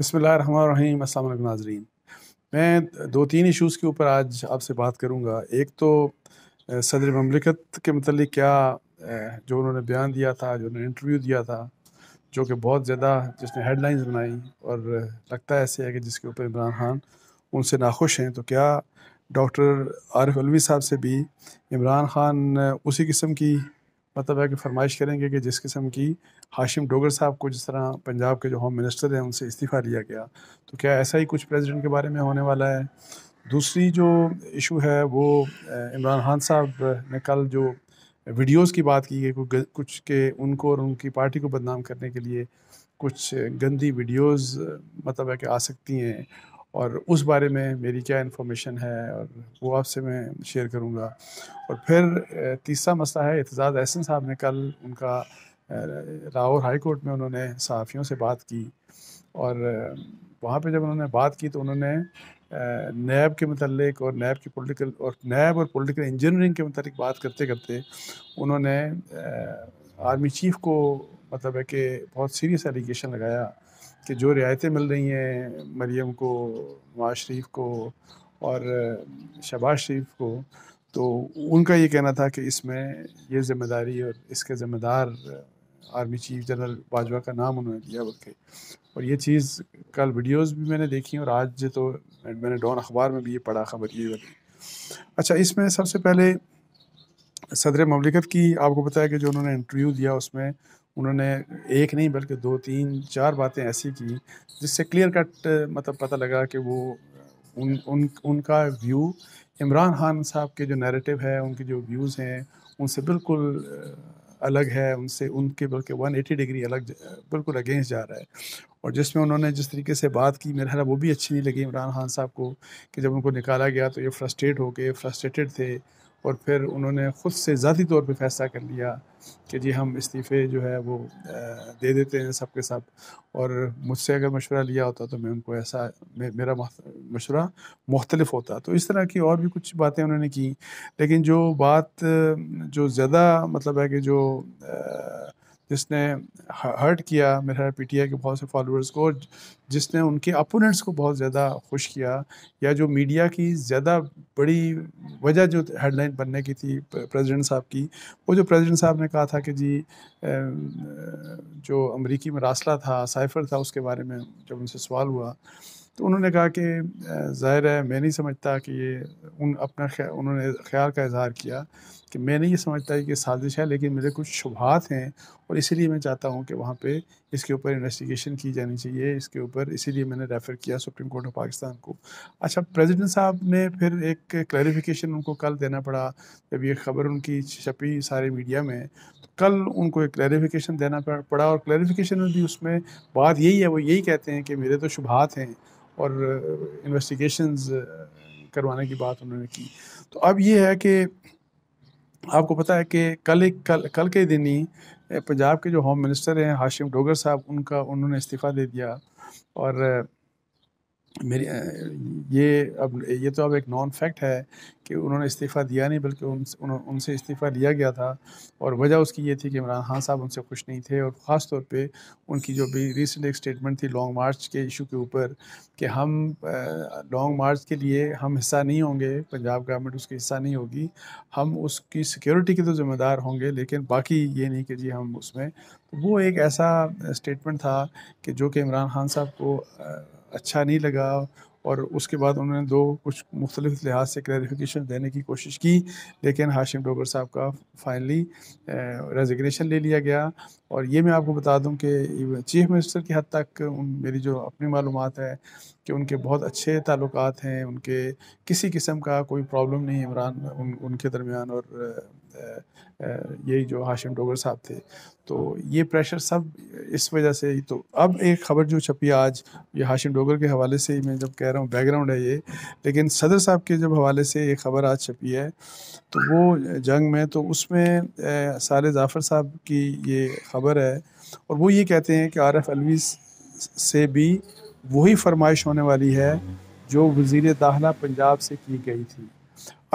बसमिल अल्लाम नाजरीन मैं दो तीन इश्यूज़ के ऊपर आज आपसे बात करूँगा एक तो सदर ममलिकत के मतलब क्या जो उन्होंने बयान दिया था जो उन्होंने इंटरव्यू दिया था जो कि बहुत ज़्यादा जिसने हेडलाइंस बनाई और लगता है ऐसे है कि जिसके ऊपर इमरान खान उनसे नाखुश हैं तो क्या डॉक्टर आरिफ अलवी साहब से भी इमरान खान उसी किस्म की मतलब है कि फरमाइश करेंगे कि जिस किस्म की हाशिम डोगर साहब को जिस तरह पंजाब के जो होम मिनिस्टर हैं उनसे इस्तीफ़ा लिया गया तो क्या ऐसा ही कुछ प्रेसिडेंट के बारे में होने वाला है दूसरी जो इशू है वो इमरान खान साहब ने कल जो वीडियोस की बात की गई कुछ के उनको और उनकी पार्टी को बदनाम करने के लिए कुछ गंदी वीडियोस मतलब है कि आ सकती हैं और उस बारे में मेरी क्या इन्फॉर्मेशन है और वो आपसे मैं शेयर करूँगा और फिर तीसरा मसला है एतजाज़ एहसन साहब ने कल उनका लाहौर हाई कोर्ट में उन्होंने सहाफ़ियों से बात की और वहाँ पे जब उन्होंने बात की तो उन्होंने नैब के मतलब और नैब की पॉलिटिकल और नैब और पॉलिटिकल इंजीनियरिंग के मतलब बात करते करते उन्होंने आर्मी चीफ को मतलब है कि बहुत सीरियस एलिगेशन लगाया कि जो रियायतें मिल रही हैं मरीम को नवाज शरीफ को और शबाज शरीफ को तो उनका ये कहना था कि इसमें ये जिम्मेदारी और इसके ज़िम्मेदार आर्मी चीफ जनरल बाजवा का नाम उन्होंने दिया बल्कि और ये चीज़ कल वीडियोस भी मैंने देखी और आज तो मैंने डॉन अखबार में भी ये पढ़ा खबर ये बल्कि अच्छा इसमें सबसे पहले सदर ममलिकत की आपको बताया कि जो उन्होंने इंटरव्यू दिया उसमें उन्होंने एक नहीं बल्कि दो तीन चार बातें ऐसी की जिससे क्लियर कट मतलब पता लगा कि वो उन उन उनका व्यू इमरान खान साहब के जो नैरेटिव है उनके जो व्यूज़ हैं उनसे बिल्कुल अलग है उनसे उनके बल्कि 180 डिग्री अलग बिल्कुल अगेंस्ट जा रहा है और जिसमें उन्होंने जिस तरीके से बात की मेरा ख्याल वो भी अच्छी नहीं लगी इमरान खान साहब को कि जब उनको निकाला गया तो ये फ्रस्ट्रेट हो गए फ्रस्ट्रेटेड थे और फिर उन्होंने ख़ुद से ज़ाती तौर पे फैसला कर लिया कि जी हम इस्तीफ़े जो है वो दे देते हैं सबके सब और मुझसे अगर मशवरा लिया होता तो मैं उनको ऐसा मेरा मशवरा मुख्तलफ होता तो इस तरह की और भी कुछ बातें उन्होंने की लेकिन जो बात जो ज़्यादा मतलब है कि जो आ, जिसने हर्ट किया मेरे ख्याल पी के बहुत से फॉलोअर्स को जिसने उनके अपोनेंट्स को बहुत ज़्यादा खुश किया या जो मीडिया की ज़्यादा बड़ी वजह जो हेडलाइन बनने की थी प्रेसिडेंट साहब की वो जो प्रेसिडेंट साहब ने कहा था कि जी जो अमरीकी में रासला था साइफर था उसके बारे में जब उनसे सवाल हुआ तो उन्होंने कहा कि ज़ाहिर है मैं नहीं समझता कि ये उन अपना उन्होंने ख्याल का इजहार किया कि मैं नहीं समझता कि साजिश है लेकिन मेरे कुछ शुभात हैं और इसीलिए मैं चाहता हूँ कि वहाँ पे इसके ऊपर इन्वेस्टिगेशन की जानी चाहिए इसके ऊपर इसीलिए मैंने रेफ़र किया सुप्रीम कोर्ट ऑफ पाकिस्तान को अच्छा प्रेसिडेंट साहब ने फिर एक क्लैरिफिकेशन उनको कल देना पड़ा जब ये खबर उनकी छपी सारे मीडिया में तो कल उनको एक क्लैरिफिकेशन देना पड़ा और क्लैरिफिकेशन में भी उसमें बात यही है वो यही कहते हैं कि मेरे तो शुभात हैं और इन्वेस्टिगेशन करवाने की बात उन्होंने की तो अब ये है कि आपको पता है कि कल एक कल कल के दिन ही पंजाब के जो होम मिनिस्टर हैं हाशिम डोगर साहब उनका उन्होंने इस्तीफ़ा दे दिया और मेरी ये अब ये तो अब एक नॉन फैक्ट है कि उन्होंने इस्तीफ़ा दिया नहीं बल्कि उन, उन, उनसे इस्तीफ़ा लिया गया था और वजह उसकी ये थी कि इमरान खान साहब उनसे खुश नहीं थे और ख़ास तौर पे उनकी जो भी रिसेंट एक स्टेटमेंट थी लॉन्ग मार्च के इशू के ऊपर कि हम लॉन्ग मार्च के लिए हम हिस्सा नहीं होंगे पंजाब गवर्नमेंट उसकी हिस्सा नहीं होगी हम उसकी सिक्योरिटी के तो ज़िम्मेदार होंगे लेकिन बाकी ये नहीं कि जी हम उसमें तो वो एक ऐसा स्टेटमेंट था कि जो कि इमरान खान साहब को अच्छा नहीं लगा और उसके बाद उन्होंने दो कुछ मुख्तलिफ लिहाज से क्लैरिफिकेशन देने की कोशिश की लेकिन हाशिम डोगर साहब का फाइनली रेजिग्नेशन ले लिया गया और ये मैं आपको बता दूं कि चीफ मिनिस्टर की हद तक उन मेरी जो अपनी मालूम है कि उनके बहुत अच्छे ताल्लुक हैं उनके किसी किस्म का कोई प्रॉब्लम नहीं इमरान उन, उनके दरमियान और यही जो हाशिम डोगर साहब थे तो ये प्रेशर सब इस वजह से ही तो अब एक खबर जो छपी आज ये हाशिम डोगर के हवाले से ही मैं जब कह रहा हूँ बैकग्राउंड है ये लेकिन सदर साहब के जब हवाले से ये खबर आज छपी है तो वो जंग में तो उसमें सारे जाफ़र साहब की ये खबर है और वो ये कहते हैं कि आर एफ अलवी से भी वही फरमाइश होने वाली है जो वजीर दाखला पंजाब से की गई थी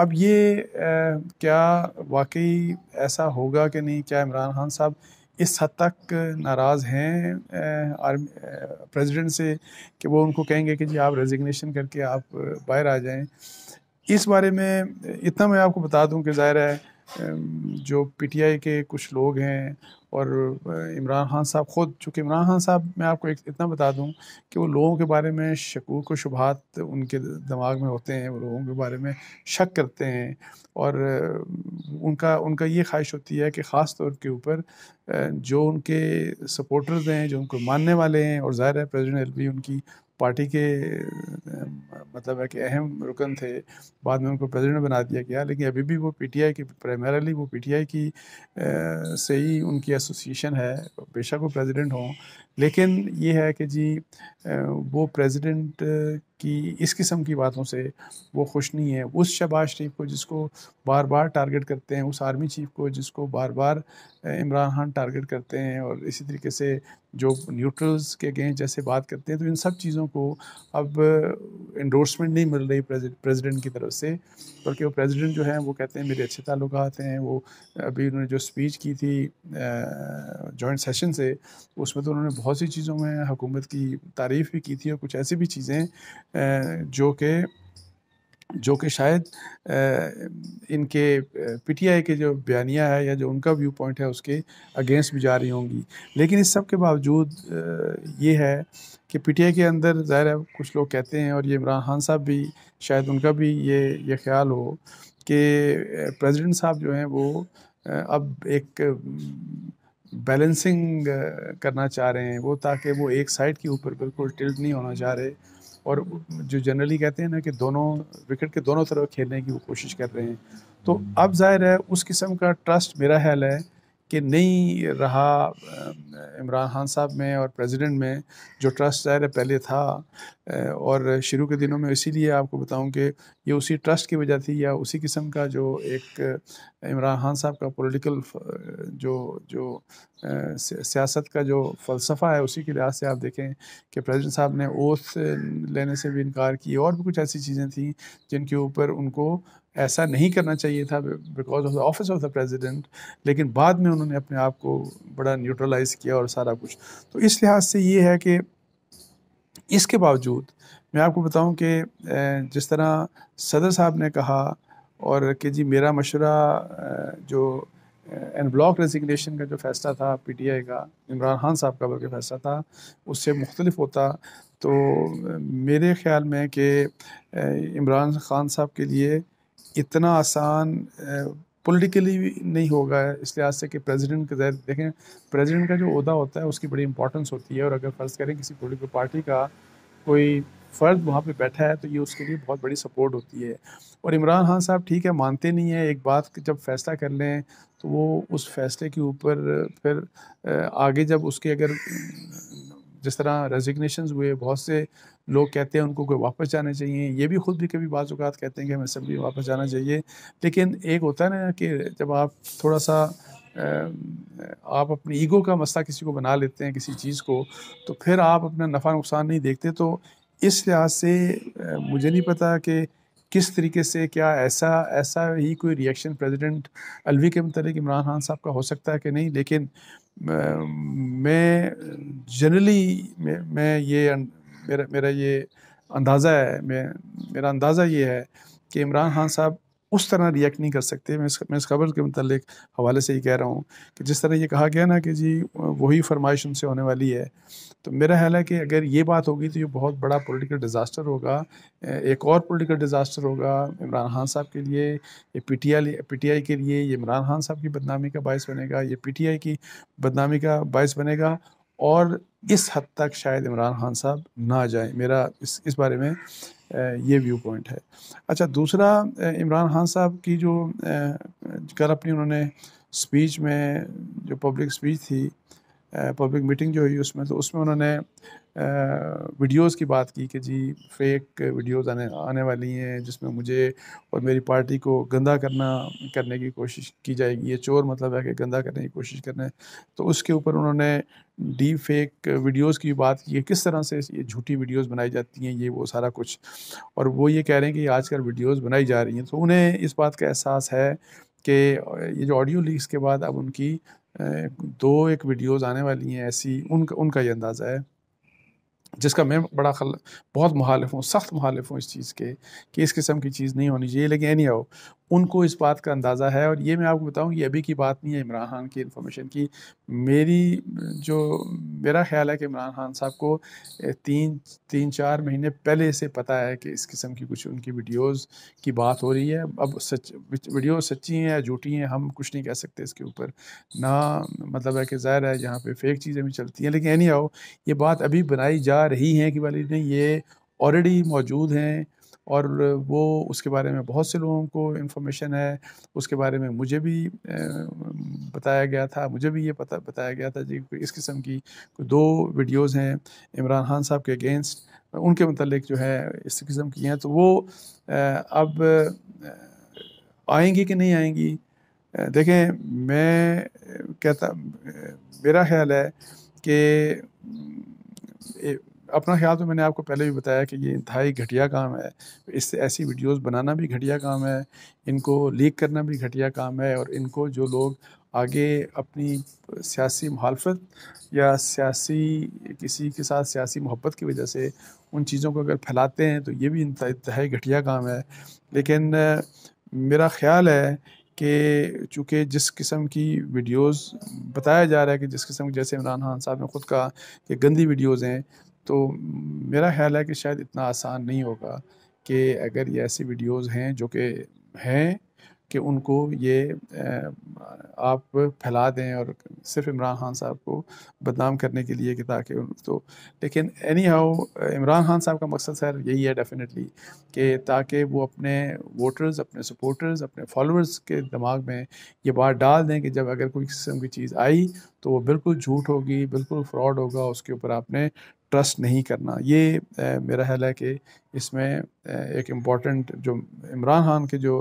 अब ये आ, क्या वाकई ऐसा होगा कि नहीं क्या इमरान खान साहब इस हद तक नाराज़ हैं प्रेसिडेंट से कि वो उनको कहेंगे कि जी आप रेजिग्नेशन करके आप बाहर आ जाएं इस बारे में इतना मैं आपको बता दूं कि ज़ाहिर है जो पीटीआई के कुछ लोग हैं और इमरान खान साहब ख़ुद चूँकि इमरान खान साहब मैं आपको एक इतना बता दूं कि वो लोगों के बारे में शकूक व शुभात उनके दिमाग में होते हैं वो लोगों के बारे में शक करते हैं और उनका उनका ये ख्वाहिश होती है कि ख़ास तौर के ऊपर जो उनके सपोर्टर्स हैं जो उनको मानने वाले हैं और ज़ाहिर है प्रेजिडेंट एल उनकी पार्टी के मतलब है कि अहम रुकन थे बाद में उनको प्रेसिडेंट बना दिया गया लेकिन अभी भी वो पीटीआई की प्राइमरली वो पीटीआई की आ, से ही उनकी एसोसिएशन है बेशक वो प्रेसिडेंट हों लेकिन ये है कि जी वो प्रेसिडेंट की इस किस्म की बातों से वो खुश नहीं है उस शहबाज शरीफ को जिसको बार बार टारगेट करते हैं उस आर्मी चीफ को जिसको बार बार इमरान खान टारगेट करते हैं और इसी तरीके से जो न्यूट्रल्स के गए जैसे बात करते हैं तो इन सब चीज़ों को अब इंडोर्समेंट नहीं मिल रही प्रेसिडेंट की तरफ से बल्कि वो प्रेसिडेंट जो हैं वो कहते हैं मेरे अच्छे ताल्लुक हैं वो अभी उन्होंने जो स्पीच की थी जॉइंट सेशन से उसमें तो उन्होंने बहुत सी चीज़ों में हुकूमत की तारीफ़ भी की थी और कुछ ऐसी भी चीज़ें जो कि जो कि शायद इनके पीटीआई के जो बयानिया है या जो उनका व्यू पॉइंट है उसके अगेंस्ट भी जा रही होंगी लेकिन इस सब के बावजूद ये है कि पीटीआई के अंदर ज़ाहिर है कुछ लोग कहते हैं और ये इमरान खान साहब भी शायद उनका भी ये ये ख्याल हो कि प्रेसिडेंट साहब जो हैं वो अब एक बैलेंसिंग करना चाह रहे हैं वो ताकि वो एक साइड के ऊपर बिल्कुल टिल्ट नहीं होना चाह रहे और जो जनरली कहते हैं ना कि दोनों विकेट के दोनों तरफ खेलने की वो कोशिश कर रहे हैं तो अब जाहिर है उस किस्म का ट्रस्ट मेरा ख्याल है कि नहीं रहा इमरान खान साहब में और प्रेसिडेंट में जो ट्रस्ट ज़ाहिर पहले था और शुरू के दिनों में इसीलिए आपको बताऊं कि ये उसी ट्रस्ट की वजह थी या उसी किस्म का जो एक इमरान खान साहब का पॉलिटिकल जो जो सियासत का जो फ़लसफ़ा है उसी के लिहाज से आप देखें कि प्रेसिडेंट साहब ने ओथ लेने से भी इनकार की और भी कुछ ऐसी चीज़ें थी जिनके ऊपर उनको ऐसा नहीं करना चाहिए था because of the office of the president लेकिन बाद में उन्होंने अपने आप को बड़ा न्यूट्रलाइज किया और सारा कुछ तो इस लिहाज से ये है कि इसके बावजूद मैं आपको बताऊं कि जिस तरह सदर साहब ने कहा और कि जी मेरा मशुरा जो एन ब्लॉक रेजिग्नेशन का जो फैसला था पीटीआई का इमरान खान साहब का बल्कि फैसला था उससे मुख्तलिफ होता तो मेरे ख्याल में कि इमरान खान साहब के लिए इतना आसान पॉलिटिकली भी नहीं होगा इस लिहाज से कि प्रेसिडेंट के जहर देखें प्रेसिडेंट का जो अहदा होता है उसकी बड़ी इंपॉर्टेंस होती है और अगर फ़र्ज़ करें किसी पोलिटिकल पार्टी का कोई फ़र्द वहाँ पे बैठा है तो ये उसके लिए बहुत बड़ी सपोर्ट होती है और इमरान खान साहब ठीक है मानते नहीं हैं एक बात जब फैसला कर लें तो वो उस फैसले के ऊपर फिर आगे जब उसके अगर जिस तरह रेजिग्नेशन हुए बहुत से लोग कहते हैं उनको कोई वापस जाना चाहिए ये भी खुद भी कभी बाज़ अवत कहते हैं कि हमें भी वापस जाना चाहिए लेकिन एक होता है ना कि जब आप थोड़ा सा आप अपनी ईगो का मसला किसी को बना लेते हैं किसी चीज़ को तो फिर आप अपना नफ़ा नुकसान नहीं देखते तो इस लिहाज से मुझे नहीं पता कि किस तरीके से क्या ऐसा ऐसा ही कोई रिएक्शन प्रेसिडेंट अलवी के मतलब इमरान खान साहब का हो सकता है कि नहीं लेकिन मैं जनरली मैं, मैं ये मेरा मेरा ये अंदाज़ा है मैं मेरा अंदाज़ा ये है कि इमरान खान साहब उस तरह रिएक्ट नहीं कर सकते मैं इस मैं इस खबर के मतलब हवाले से ही कह रहा हूँ कि जिस तरह ये कहा गया ना कि जी वही फरमाइश उनसे होने वाली है तो मेरा ख्याल है कि अगर ये बात होगी तो ये बहुत बड़ा पॉलिटिकल डिज़ास्टर होगा एक और पॉलिटिकल डिज़ास्टर होगा इमरान खान साहब के लिए ये P T I P T I के लिए ये इमरान खान साहब की बदनामी का बायस बनेगा ये पी टी आई की बदनामी का बायस बनेगा और इस हद तक शायद इमरान खान साहब ना जाए मेरा इस इस बारे में ये व्यू पॉइंट है अच्छा दूसरा इमरान खान साहब की जो कल अपनी उन्होंने स्पीच में जो पब्लिक स्पीच थी पब्लिक मीटिंग जो हुई उसमें तो उसमें उन्होंने वीडियोस की बात की कि जी फेक वीडियोस आने आने वाली हैं जिसमें मुझे और मेरी पार्टी को गंदा करना करने की कोशिश की जाएगी ये चोर मतलब है कि गंदा करने की कोशिश करना है तो उसके ऊपर उन्होंने डी फेक वीडियोस की बात की है किस तरह से ये झूठी वीडियोस बनाई जाती हैं ये वो सारा कुछ और वो ये कह रहे हैं कि आजकल वीडियोस बनाई जा रही हैं तो उन्हें इस बात का एहसास है कि ये जो ऑडियो लीक्स के बाद अब उनकी दो एक वीडियोस आने वाली हैं ऐसी उनका उनका ये अंदाज़ा है जिसका मैं बड़ा खल बहुत मुहालिफ हूँ सख्त मुहालिफ हूँ इस चीज़ के कि इस किस्म की चीज़ नहीं होनी चाहिए लेकिन एनी आओ उनको इस बात का अंदाज़ा है और ये मैं आपको बताऊं ये अभी की बात नहीं है इमरान खान की इन्फॉर्मेशन की मेरी जो मेरा ख्याल है कि इमरान खान साहब को तीन तीन चार महीने पहले से पता है कि इस किस्म की कुछ उनकी वीडियोस की बात हो रही है अब सच वीडियो सच्ची हैं या झूठी हैं हम कुछ नहीं कह सकते इसके ऊपर ना मतलब है कि ज़ाहिर है जहाँ पर फेक चीज़ें भी चलती हैं लेकिन एनी आओ ये बात अभी बनाई जा रही हैं कि वाली नहीं ये ऑलरेडी मौजूद हैं और वो उसके बारे में बहुत से लोगों को इन्फॉर्मेशन है उसके बारे में मुझे भी बताया गया था मुझे भी ये पता बताया गया था जी इस किस्म की दो वीडियोज़ हैं इमरान खान साहब के अगेंस्ट उनके मतलब जो है इस किस्म की हैं तो वो अब आएंगी कि नहीं आएंगी देखें मैं कहता मेरा ख्याल है कि अपना ख्याल तो मैंने आपको पहले भी बताया कि ये इंतहाई घटिया काम है इससे ऐसी वीडियोस बनाना भी घटिया काम है इनको लीक करना भी घटिया काम है और इनको जो लोग आगे अपनी सियासी मुहालफत या सियासी किसी के साथ सियासी मोहब्बत की वजह से उन चीज़ों को अगर फैलाते हैं तो ये भी इंतहाई घटिया काम है लेकिन मेरा ख्याल है कि चूँकि जिस किस्म की वीडियोस बताया जा रहा है कि जिस किस्म जैसे इमरान खान साहब ने ख़ुद कहा कि गंदी वीडियोस हैं तो मेरा ख्याल है कि शायद इतना आसान नहीं होगा कि अगर ये ऐसी वीडियोस हैं जो कि हैं कि उनको ये आप फैला दें और सिर्फ इमरान खान साहब को बदनाम करने के लिए कि ताकि तो लेकिन एनी हाउ इमरान खान साहब का मकसद सर यही है डेफिनेटली कि ताकि वो अपने वोटर्स अपने सपोर्टर्स अपने फॉलोअर्स के दिमाग में ये बात डाल दें कि जब अगर कोई किस्म की चीज़ आई तो वो बिल्कुल झूठ होगी बिल्कुल फ्रॉड होगा उसके ऊपर आपने ट्रस्ट नहीं करना ये मेरा ख्याल है कि इसमें एक इम्पॉर्टेंट जो इमरान खान के जो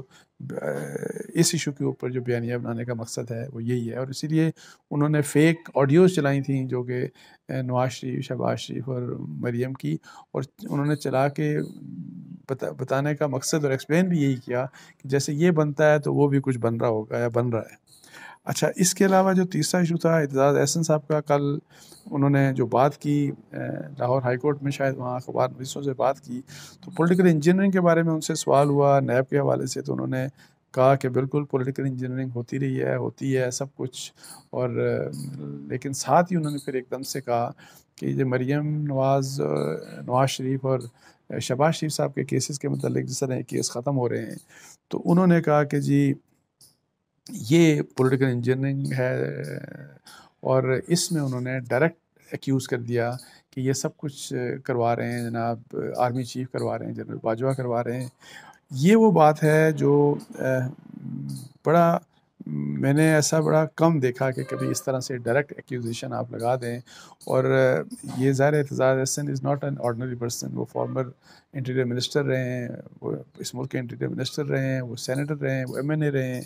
इस इशू के ऊपर जो बयानिया बनाने का मकसद है वो यही है और इसीलिए उन्होंने फेक ऑडियोज़ चलाई थी जो कि नवाज शरीफ शहबाज शरीफ और मरीम की और उन्होंने चला के बता बताने का मकसद और एक्सप्लेन भी यही किया कि जैसे ये बनता है तो वो भी कुछ बन रहा होगा या बन रहा है अच्छा इसके अलावा जो तीसरा इशू था एतजाज़ एहसन साहब का कल उन्होंने जो बात की लाहौर हाई कोर्ट में शायद वहाँ अखबार नवीसों से बात की तो पॉलिटिकल इंजीनियरिंग के बारे में उनसे सवाल हुआ नैब के हवाले से तो उन्होंने कहा कि बिल्कुल पॉलिटिकल इंजीनियरिंग होती रही है होती है सब कुछ और लेकिन साथ ही उन्होंने फिर एकदम से कहा कि ये मरीम नवाज़ नवाज शरीफ और शबाज शरीफ साहब के केसेस के मतलब जिस तरह केस ख़त्म हो रहे हैं तो उन्होंने कहा कि जी ये पॉलिटिकल इंजीनियरिंग है और इसमें उन्होंने डायरेक्ट एक्यूज़ कर दिया कि ये सब कुछ करवा रहे हैं जनाब आर्मी चीफ करवा रहे हैं जनरल बाजवा करवा रहे हैं ये वो बात है जो बड़ा मैंने ऐसा बड़ा कम देखा कि कभी इस तरह से डायरेक्ट एक्यूजेशन आप लगा दें और ये ज़ाहिर Aitzaz Hasan is not an ordinary person वो फॉर्मर इंटीरियर मिनिस्टर रहे हैं वो इस मुल्क के इंटीरियर मिनिस्टर रहे हैं वो सैनिटर रहे हैं वो एम एन ए रहे हैं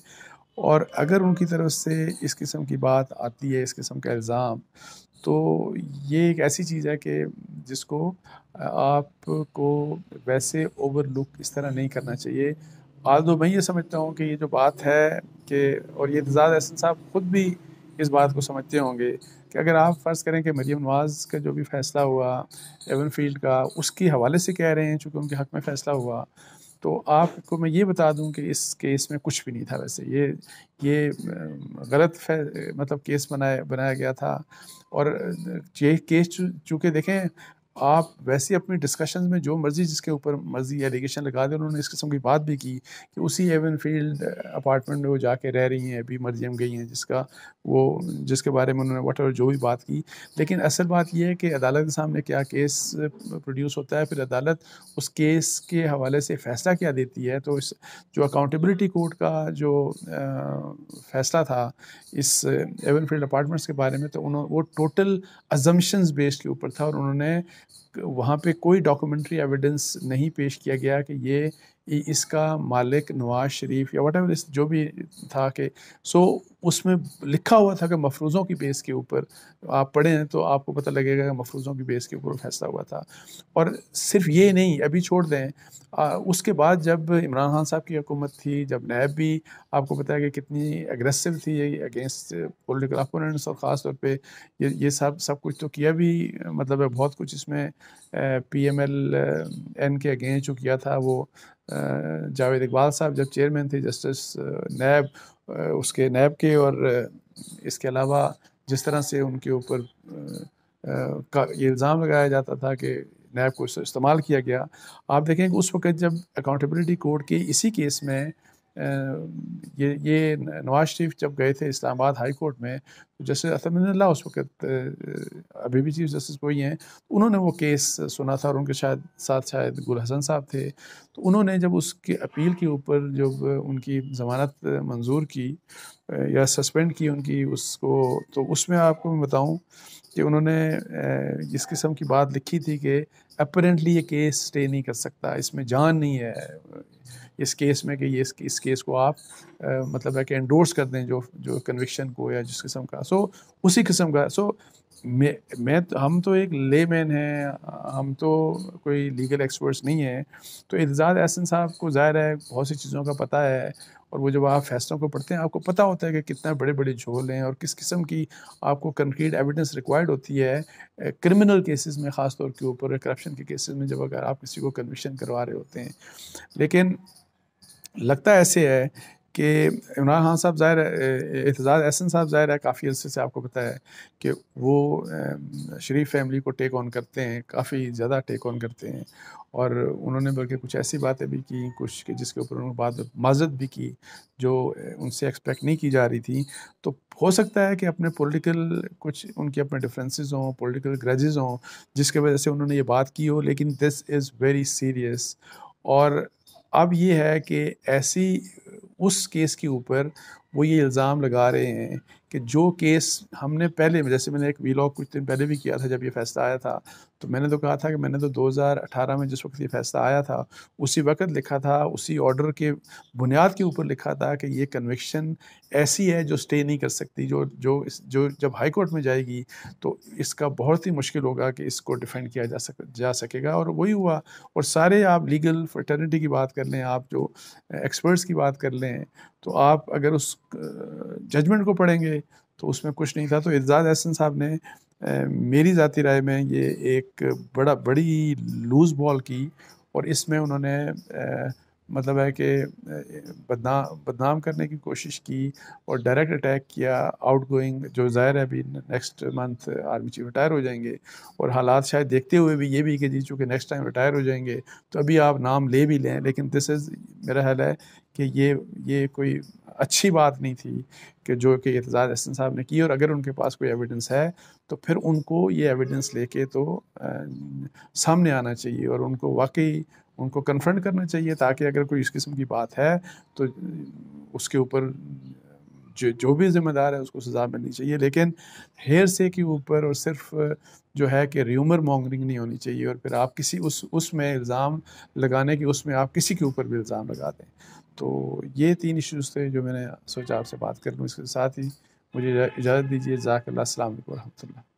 और अगर उनकी तरफ से इस किस्म की बात आती है इस किस्म का इल्ज़ाम तो ये एक ऐसी चीज़ है कि जिसको आपको वैसे ओवरलुक इस तरह नहीं करना चाहिए आज तो मैं ये समझता हूँ कि ये जो बात है कि और ये एतजाज़ अहसन साहब ख़ुद भी इस बात को समझते होंगे कि अगर आप फ़र्ज़ करें कि मरीम नवाज़ का जो भी फ़ैसला हुआ एवन फील्ड का उसके हवाले से कह रहे हैं चूँकि उनके हक़ में फ़ैसला हुआ तो आपको मैं ये बता दूं कि इस केस में कुछ भी नहीं था वैसे ये ये गलत मतलब केस बनाया बनाया गया था और ये केस चूँकि देखें आप वैसे अपनी डिस्कशन में जो मर्जी जिसके ऊपर मर्जी एलिगेशन लगा दें उन्होंने इस किस्म की बात भी की कि उसी एवन फील्ड अपार्टमेंट में वो जाके रह रही हैं अभी मर्जी हम गई हैं जिसका वो जिसके बारे में उन्होंने वट जो भी बात की लेकिन असल बात यह है कि अदालत के सामने क्या केस प्रोड्यूस uh, होता है फिर अदालत उस केस के हवाले से फ़ैसला क्या देती है तो इस जो अकाउंटेबिलिटी कोर्ट का जो uh, फ़ैसला था इस एवन फील्ड अपार्टमेंट्स के बारे में तो उन्होंने वो टोटल अजम्पन्स बेस के ऊपर था और उन्होंने वहाँ पे कोई डॉक्यूमेंट्री एविडेंस नहीं पेश किया गया कि ये इसका मालिक नवाज शरीफ या वट जो भी था कि सो उसमें लिखा हुआ था कि मफरूज़ों की बेस के ऊपर आप पढ़ें तो आपको पता लगेगा कि मफरूज़ों की बेस के ऊपर फैसला हुआ था और सिर्फ ये नहीं अभी छोड़ दें आ, उसके बाद जब इमरान खान साहब की हुकूमत थी जब नैब भी आपको पता है कि कितनी एग्रेसिव थी ये अगेंस्ट पोलिटिकल अपोनेंट्स और ख़ास तौर पर ये ये सब सब कुछ तो किया भी मतलब बहुत कुछ इसमें पी एम एल एन के अगेंस्ट जो किया था वो जावेद इकबाल साहब जब चेयरमैन थे जस्टिस नैब उसके नैब के और इसके अलावा जिस तरह से उनके ऊपर का ये इल्ज़ाम लगाया जाता था कि नैब को इस्तेमाल किया गया आप देखें उस वक्त जब अकाउंटेबिलिटी कोर्ट के इसी केस में ये ये नवाज शरीफ जब गए थे इस्लामाबाद हाई कोर्ट में तो जस्टिस असमिनल्ला उस वक्त अभी भी चीफ जस्टिस वही हैं तो उन्होंने वो केस सुना था और उनके शायद साथ शायद गुल हसन साहब थे तो उन्होंने जब उसके अपील के ऊपर जब उनकी ज़मानत मंजूर की या सस्पेंड की उनकी उसको तो उसमें आपको मैं बताऊँ कि उन्होंने इस किस्म की बात लिखी थी कि अपरेंटली ये केस स्टे नहीं कर सकता इसमें जान नहीं है इस केस में कि ये इस, इस केस को आप आ, मतलब है कि एंडोर्स कर दें जो जो कन्विक्शन को या जिस किस्म का सो उसी किस्म का सो मैं मैं तो हम तो एक ले मैन हैं हम तो कोई लीगल एक्सपर्ट्स नहीं हैं तो एजाज एहसन साहब को ज़ाहिर है बहुत सी चीज़ों का पता है और वो जब आप फैसलों को पढ़ते हैं आपको पता होता है कि कितना बड़े बड़े झोल हैं और किस किस्म की आपको कंक्रीट एविडेंस रिक्वायर्ड होती है क्रिमिनल केसेस में ख़ास तौर के ऊपर करप्शन के केसेस में जब अगर आप किसी को कन्विक्शन करवा रहे होते हैं लेकिन लगता ऐसे है कि इमरान खान साहब ज़ाहिर एतजाज़ एहसन साहब ज़ाहिर है काफ़ी अरसे से आपको पता है कि वो शरीफ फैमिली को टेक ऑन करते हैं काफ़ी ज़्यादा टेक ऑन करते हैं और उन्होंने बल्कि कुछ ऐसी बातें भी की कुछ के जिसके ऊपर उन्होंने बात माजत भी की जो उनसे एक्सपेक्ट नहीं की जा रही थी तो हो सकता है कि अपने पॉलिटिकल कुछ उनके अपने डिफरेंसेस हों पॉलिटिकल ग्रजेज़ हों जिसके वजह से उन्होंने ये बात की हो लेकिन दिस इज़ वेरी सीरियस और अब ये है कि ऐसी उस केस के ऊपर वो ये इल्ज़ाम लगा रहे हैं कि जो केस हमने पहले जैसे मैंने एक वीलॉग कुछ दिन पहले भी किया था जब ये फैसला आया था तो मैंने तो कहा था कि मैंने तो 2018 में जिस वक्त ये फैसला आया था उसी वक्त लिखा था उसी ऑर्डर के बुनियाद के ऊपर लिखा था कि ये कन्विक्शन ऐसी है जो स्टे नहीं कर सकती जो जो जो जब हाई कोर्ट में जाएगी तो इसका बहुत ही मुश्किल होगा कि इसको डिफेंड किया जा सक जा सकेगा और वही हुआ और सारे आप लीगल फर्टर्निटी की बात कर लें आप जो एक्सपर्ट्स की बात कर लें तो आप अगर उस जजमेंट को पढ़ेंगे तो उसमें कुछ नहीं था तो एजाज एहसन साहब ने मेरी ज़ाती राय में ये एक बड़ा बड़ी लूज बॉल की और इसमें उन्होंने मतलब है कि बदनाम बदनाम करने की कोशिश की और डायरेक्ट अटैक किया आउट गोइंग जो ज़ाहिर है अभी next month army chief retire हो जाएंगे और हालात शायद देखते हुए भी ये भी कि जी चूँकि नेक्स्ट टाइम रिटायर हो जाएंगे तो अभी आप नाम ले भी लें लेकिन दिस इज़ मेरा ख्याल है कि ये ये कोई अच्छी बात नहीं थी कि जो कि एतजाज़ अहसन साहब ने की और अगर उनके पास कोई एविडेंस है तो फिर उनको ये एविडेंस लेके तो आ, सामने आना चाहिए और उनको वाकई उनको कन्फ्रंट करना चाहिए ताकि अगर कोई इस किस्म की बात है तो उसके ऊपर जो जो भी जिम्मेदार है उसको सज़ा मिलनी चाहिए लेकिन हेयर से के ऊपर और सिर्फ जो है कि र्यूमर मॉन्गरिंग नहीं होनी चाहिए और फिर आप किसी उस उसमें इल्ज़ाम लगाने की उसमें आप किसी के ऊपर भी इल्ज़ाम लगा दें तो ये तीन इश्यूज़ थे जो मैंने सोचा आपसे बात कर लूँ इसके साथ ही मुझे इजाज़त दीजिए जाकर वरहमल